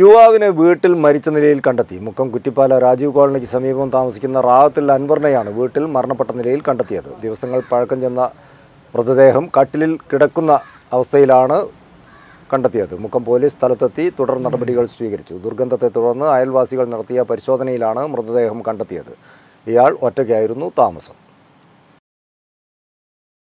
യുവാവിനെ വീട്ടിൽ മരിച്ച നിലയിൽ കണ്ടെത്തി മുക്കം കുറ്റിപ്പാല രാജീവ് കോളനിക്ക് സമീപം താമസിക്കുന്ന റാവത്തിൽ അൻവറിനെയാണ് വീട്ടിൽ മരണപ്പെട്ട നിലയിൽ കണ്ടെത്തിയത് ദിവസങ്ങൾ പഴക്കം ചെന്ന മൃതദേഹം കട്ടിലിൽ കിടക്കുന്ന അവസ്ഥയിലാണ് കണ്ടെത്തിയത് മുക്കം പോലീസ് സ്ഥലത്തെത്തി തുടർ നടപടികൾ സ്വീകരിച്ചു ദുർഗന്ധത്തെ തുടർന്ന് അയൽവാസികൾ നടത്തിയ പരിശോധനയിലാണ് മൃതദേഹം കണ്ടെത്തിയത് ഇയാൾ ഒറ്റയ്ക്കായിരുന്നു താമസം